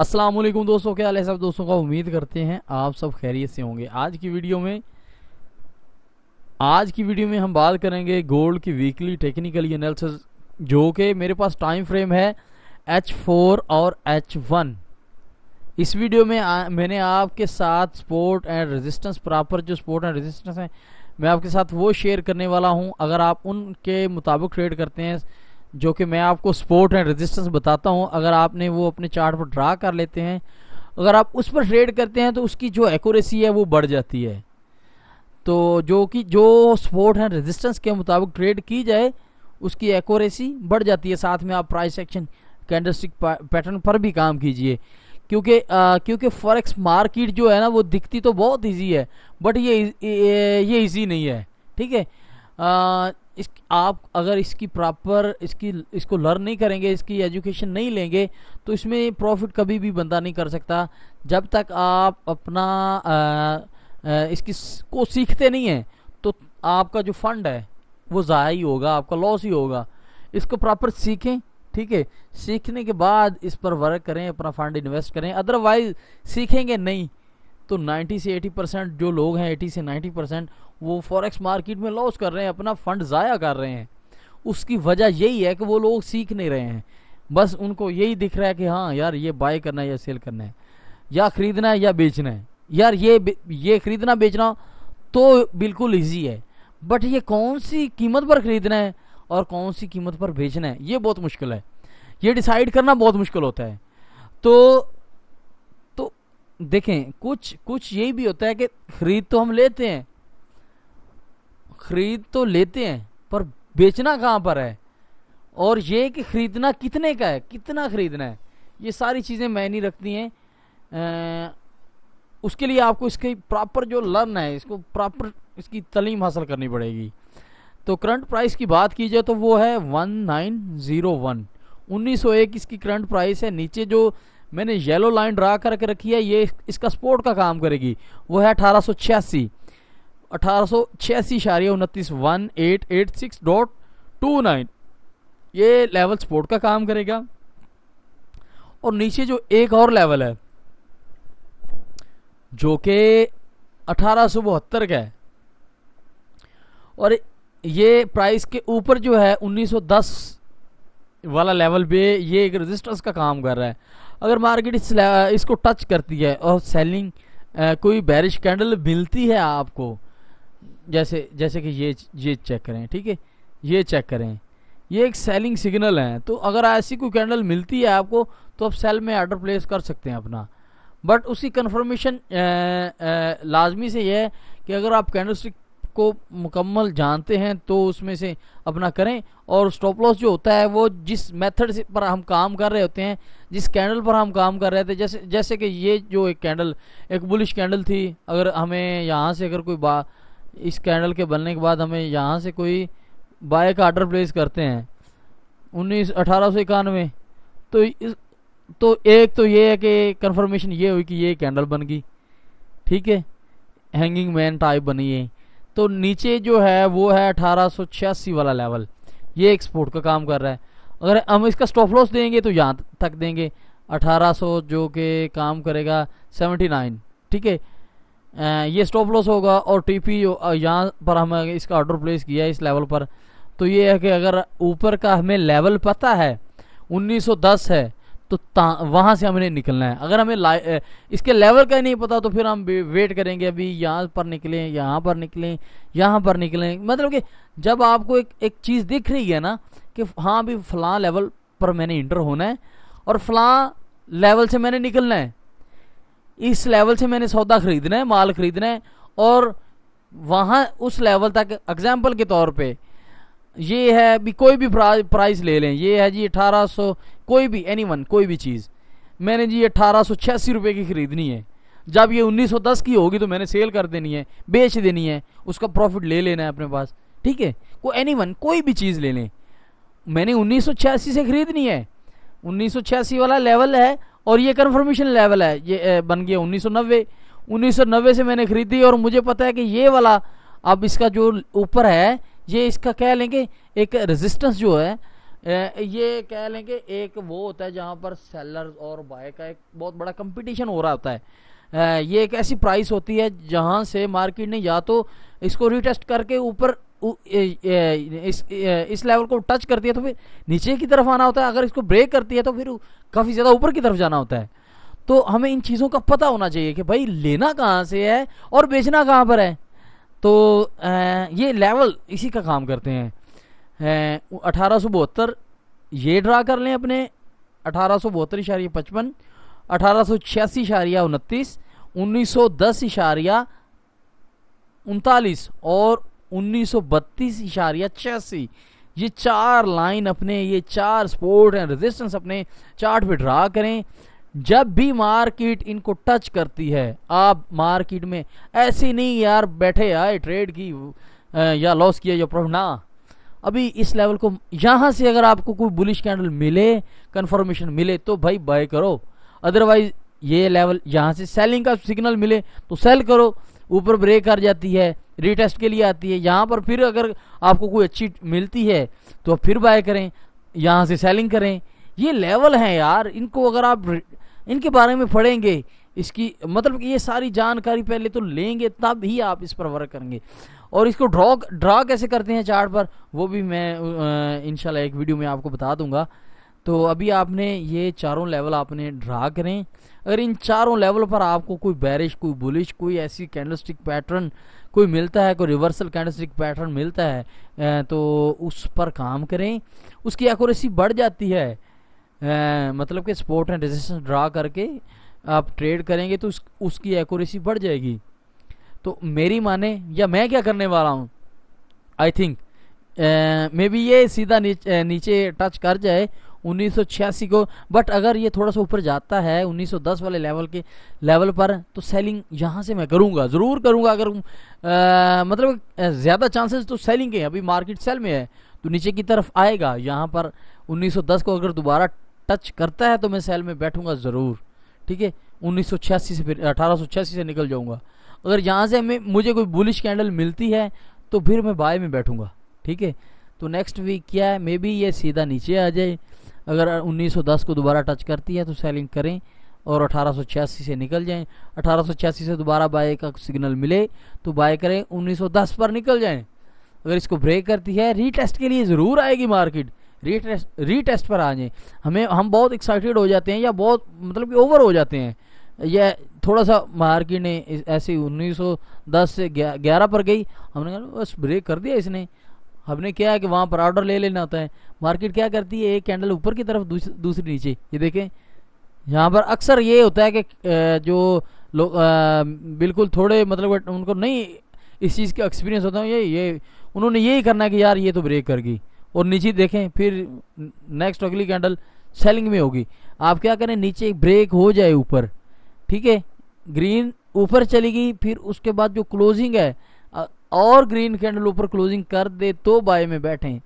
अस्सलाम वालेकुम दोस्तों क्या हाल है सब दोस्तों का उम्मीद करते हैं आप सब खैरियत से होंगे आज की वीडियो में आज की वीडियो में हम बात करेंगे गोल्ड की वीकली टेक्निकली एनालिसिस जो कि मेरे पास टाइम फ्रेम है एच फोर और एच वन इस वीडियो में आ, मैंने आपके साथ स्पोर्ट एंड रेजिस्टेंस प्रॉपर जो स्पोर्ट एंड रेजिस्टेंस हैं मैं आपके साथ वो शेयर करने वाला हूँ अगर आप उनके मुताबिक ट्रेड करते हैं जो कि मैं आपको सपोर्ट एंड रेजिस्टेंस बताता हूँ अगर आपने वो अपने चार्ट पर ड्रा कर लेते हैं अगर आप उस पर ट्रेड करते हैं तो उसकी जो एक्यूरेसी है वो बढ़ जाती है तो जो कि जो सपोर्ट एंड रेजिस्टेंस के मुताबिक ट्रेड की जाए उसकी एक्यूरेसी बढ़ जाती है साथ में आप प्राइस एक्शन कैंडलस्टिक पैटर्न पर भी काम कीजिए क्योंकि क्योंकि फॉरेक्स मार्केट जो है ना वो दिखती तो बहुत इजी है बट ये ये इजी नहीं है ठीक है इस आप अगर इसकी प्रॉपर इसकी इसको लर्न नहीं करेंगे इसकी एजुकेशन नहीं लेंगे तो इसमें प्रॉफिट कभी भी बंदा नहीं कर सकता जब तक आप अपना आ, आ, इसकी को सीखते नहीं हैं तो आपका जो फंड है वो ज़ाया ही होगा आपका लॉस ही होगा इसको प्रॉपर सीखें ठीक है सीखने के बाद इस पर वर्क करें अपना फंड इन्वेस्ट करें अदरवाइज सीखेंगे नहीं तो 90 से 80 परसेंट जो लोग हैं 80 से 90 परसेंट वो फॉरेक्स मार्केट में लॉस कर रहे हैं अपना फंड ज़ाया कर रहे हैं उसकी वजह यही है कि वो लोग सीख नहीं रहे हैं बस उनको यही दिख रहा है कि हाँ यार ये बाय करना है या सेल करना है या ख़रीदना है या बेचना है यार ये ये ख़रीदना बेचना तो बिल्कुल ईजी है बट ये कौन सी कीमत पर ख़रीदना है और कौन सी कीमत पर बेचना है ये बहुत मुश्किल है ये डिसाइड करना बहुत मुश्किल होता है तो तो देखें कुछ कुछ यही भी होता है कि ख़रीद तो हम लेते हैं खरीद तो लेते हैं पर बेचना कहाँ पर है और ये कि खरीदना कितने का है कितना खरीदना है ये सारी चीज़ें मैंने रखती हैं उसके लिए आपको इसकी प्रॉपर जो लर्न है इसको प्रॉपर इसकी तलीम हासिल करनी पड़ेगी तो करंट प्राइस की बात की जाए तो वो है वन नाइन ज़ीरो वन उन्नीस सौ एक इसकी करंट प्राइस है नीचे जो मैंने येलो लाइन ड्रा करके रखी है ये इसका सपोर्ट का काम करेगी वो है अठारह सौ छियासी अठारह सौ छियासी इशारिया उनतीस one eight eight six dot two nine ये लेवल सपोर्ट का काम करेगा और नीचे जो एक और लेवल है जो कि अठारह सौ बहत्तर का है और ये प्राइस के ऊपर जो है 1910 वाला लेवल पे ये एक रजिस्टर्स का काम कर रहा है अगर मार्केट इस इसको टच करती है और सेलिंग कोई बैरिश कैंडल मिलती है आपको जैसे जैसे कि ये ये चेक करें ठीक है ये चेक करें ये एक सेलिंग सिग्नल है तो अगर ऐसी कोई कैंडल मिलती है आपको तो आप सेल में आर्डर प्लेस कर सकते हैं अपना बट उसी कन्फर्मेशन लाजमी से यह है कि अगर आप कैंडल स्टिक को मुकम्मल जानते हैं तो उसमें से अपना करें और स्टॉप लॉस जो होता है वो जिस मेथड से पर हम काम कर रहे होते हैं जिस कैंडल पर हम काम कर रहे थे जैसे जैसे कि ये जो एक कैंडल एक बुलिश कैंडल थी अगर हमें यहाँ से अगर कोई बा इस कैंडल के बनने के बाद हमें यहाँ से कोई बाय का आर्डर प्लेस करते हैं उन्नीस अठारह सौ इक्यानवे तो इस तो एक तो ये है कि कंफर्मेशन ये हुई कि ये कैंडल बन गई ठीक है हैंगिंग मैन टाइप बनी है तो नीचे जो है वो है अठारह वाला लेवल ये एक्सपोर्ट का काम कर रहा है अगर हम इसका स्टॉप लॉस देंगे तो यहाँ तक देंगे 1800 जो कि काम करेगा 79 ठीक है ये स्टॉप लॉस होगा और टी पी यहाँ पर हम इसका ऑर्डर प्लेस किया इस लेवल पर तो ये है कि अगर ऊपर का हमें लेवल पता है 1910 है तो वहाँ से हमें निकलना है अगर हमें इसके लेवल का ही नहीं पता तो फिर हम वेट करेंगे अभी यहाँ पर निकलें यहाँ पर निकलें यहाँ पर निकलें मतलब कि जब आपको एक एक चीज़ दिख रही है ना कि हाँ अभी फ़लाँ लेवल पर मैंने इंटर होना है और फ़लाँ लेवल से मैंने निकलना है इस लेवल से मैंने सौदा खरीदना है माल खरीदना है और वहाँ उस लेवल तक एग्जाम्पल के तौर पर ये है भी कोई भी प्राइस ले लें ये है जी 1800 कोई भी एनीवन कोई भी चीज़ मैंने जी अठारह सौ छियासी रुपये की ख़रीदनी है जब ये 1910 की होगी तो मैंने सेल कर देनी है बेच देनी है उसका प्रॉफिट ले लेना है अपने पास ठीक है को एनी वन कोई भी चीज़ ले लें मैंने 1986 से ख़रीदनी है 1986 वाला लेवल है और ये कन्फर्मेशन लेवल है ये बन गया 1990 1990 से मैंने खरीदी और मुझे पता है कि ये वाला अब इसका जो ऊपर है ये इसका कह लेंगे एक रेजिस्टेंस जो है ये कह लेंगे एक वो होता है जहाँ पर सेलर और बाय का एक बहुत बड़ा कंपटीशन हो रहा होता है ये एक ऐसी प्राइस होती है जहाँ से मार्केट ने या तो इसको रिटेस्ट करके ऊपर इस लेवल को टच करती है तो फिर नीचे की तरफ आना होता है अगर इसको ब्रेक करती है तो फिर काफ़ी ज़्यादा ऊपर की तरफ जाना होता है तो हमें इन चीज़ों का पता होना चाहिए कि भाई लेना कहाँ से है और बेचना कहाँ पर है तो ये लेवल इसी का काम करते हैं अठारह बहत्तर ये ड्रा कर लें अपने अठारह सौ बहत्तर इशारिया पचपन अठारह सौ छियासी इशारिया उनतीस उन्नीस सौ दस इशारिया उनतालीस और उन्नीस इशारिया छियासी ये चार लाइन अपने ये चार स्पोर्ट एंड रेजिस्टेंस अपने चार्ट पे ड्रा करें जब भी मार्केट इनको टच करती है आप मार्केट में ऐसे नहीं यार बैठे आए ट्रेड की या लॉस किया या प्रॉफिट ना अभी इस लेवल को यहाँ से अगर आपको कोई बुलिश कैंडल मिले कंफर्मेशन मिले तो भाई बाय करो अदरवाइज ये लेवल यहाँ से सेलिंग का सिग्नल मिले तो सेल करो ऊपर ब्रेक कर जाती है रीटेस्ट के लिए आती है यहाँ पर फिर अगर आपको कोई अच्छी मिलती है तो फिर बाय करें यहाँ से सेलिंग करें ये लेवल हैं यार इनको अगर आप इनके बारे में पढ़ेंगे इसकी मतलब कि ये सारी जानकारी पहले तो लेंगे तब ही आप इस पर वर्क करेंगे और इसको ड्रॉ ड्रा कैसे करते हैं चार्ट पर वो भी मैं इनशाला एक वीडियो में आपको बता दूंगा तो अभी आपने ये चारों लेवल आपने ड्रा करें अगर इन चारों लेवल पर आपको कोई बैरिश कोई बुलिश कोई ऐसी कैंडलस्टिक पैटर्न कोई मिलता है कोई रिवर्सल कैंडस्टिक पैटर्न मिलता है तो उस पर काम करें उसकी एक्यूरेसी बढ़ जाती है मतलब कि स्पोर्ट एंड रेजिस्टेंस ड्रा करके आप ट्रेड करेंगे तो उस, उसकी एक्यूरेसी बढ़ जाएगी तो मेरी माने या मैं क्या करने वाला हूँ आई थिंक मे बी ये सीधा नीचे टच कर जाए 1986 को बट अगर ये थोड़ा सा ऊपर जाता है 1910 वाले लेवल के लेवल पर तो सेलिंग यहाँ से मैं करूँगा ज़रूर करूँगा अगर आ, मतलब ज़्यादा चांसेस तो सेलिंग के अभी मार्केट सेल में है तो नीचे की तरफ आएगा यहाँ पर 1910 को अगर दोबारा टच करता है तो मैं सेल में बैठूँगा ज़रूर ठीक है उन्नीस से फिर अठारह से निकल जाऊँगा अगर यहाँ से हमें मुझे कोई बुलिश कैंडल मिलती है तो फिर मैं बाय में बैठूँगा ठीक है तो नेक्स्ट वीक क्या है मे बी ये सीधा नीचे आ जाए अगर 1910 को दोबारा टच करती है तो सेलिंग करें और अठारह से निकल जाएं अठारह से दोबारा बाय का सिग्नल मिले तो बाय करें 1910 पर निकल जाएं अगर इसको ब्रेक करती है रीटेस्ट के लिए ज़रूर आएगी मार्केट रीटेस्ट रीटेस्ट पर आ जाएं हमें हम बहुत एक्साइटेड हो जाते हैं या बहुत मतलब कि ओवर हो जाते हैं यह थोड़ा सा मार्केट ने ऐसे 1910 से 11 पर गई हमने कहा बस ब्रेक कर दिया इसने हमने क्या है कि वहाँ पर ऑर्डर ले लेना होता है मार्केट क्या करती है एक कैंडल ऊपर की तरफ दूस, दूसरी नीचे ये देखें यहाँ पर अक्सर ये होता है कि जो लोग बिल्कुल थोड़े मतलब उनको नहीं इस चीज़ का एक्सपीरियंस होता है ये ये उन्होंने यही करना है कि यार ये तो ब्रेक कर गई और नीचे देखें फिर नेक्स्ट अगली कैंडल सेलिंग में होगी आप क्या करें नीचे ब्रेक हो जाए ऊपर ठीक है ग्रीन ऊपर चली गई फिर उसके बाद जो क्लोजिंग है और ग्रीन कैंडल ऊपर क्लोजिंग कर दे तो बाय में बैठें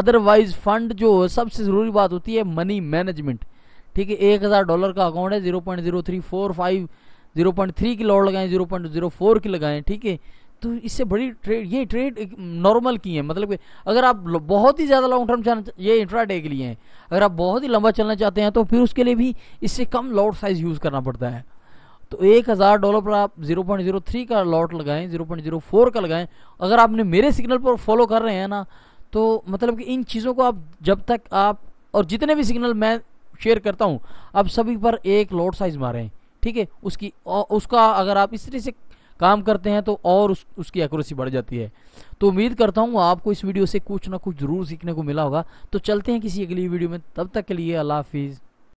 अदरवाइज फंड जो सबसे ज़रूरी बात होती है मनी मैनेजमेंट ठीक है एक हज़ार डॉलर का अकाउंट है zero point zero three four five zero point three की लॉड लगाएं जीरो पॉइंट जीरो फोर की लगाएं ठीक है तो इससे बड़ी ट्रेड ये ट्रेड नॉर्मल की है मतलब कि अगर आप बहुत ही ज़्यादा लॉन्ग टर्म चाहना ये इंट्राडे के लिए हैं अगर आप बहुत ही लंबा चलना चाहते हैं तो फिर उसके लिए भी इससे कम लॉड साइज़ यूज़ करना पड़ता है तो एक हज़ार डॉलर पर आप जीरो पॉइंट जीरो थ्री का लॉट लगाएं जीरो पॉइंट जीरो फोर का लगाएं अगर आपने मेरे सिग्नल पर फॉलो कर रहे हैं ना तो मतलब कि इन चीज़ों को आप जब तक आप और जितने भी सिग्नल मैं शेयर करता हूँ आप सभी पर एक लॉट साइज़ मारें ठीक है उसकी उसका अगर आप इस तरह से काम करते हैं तो और उस, उसकी एक्यूरेसी बढ़ जाती है तो उम्मीद करता हूँ आपको इस वीडियो से कुछ ना कुछ ज़रूर सीखने को मिला होगा तो चलते हैं किसी अगली वीडियो में तब तक के लिए अल्लाह हाफिज़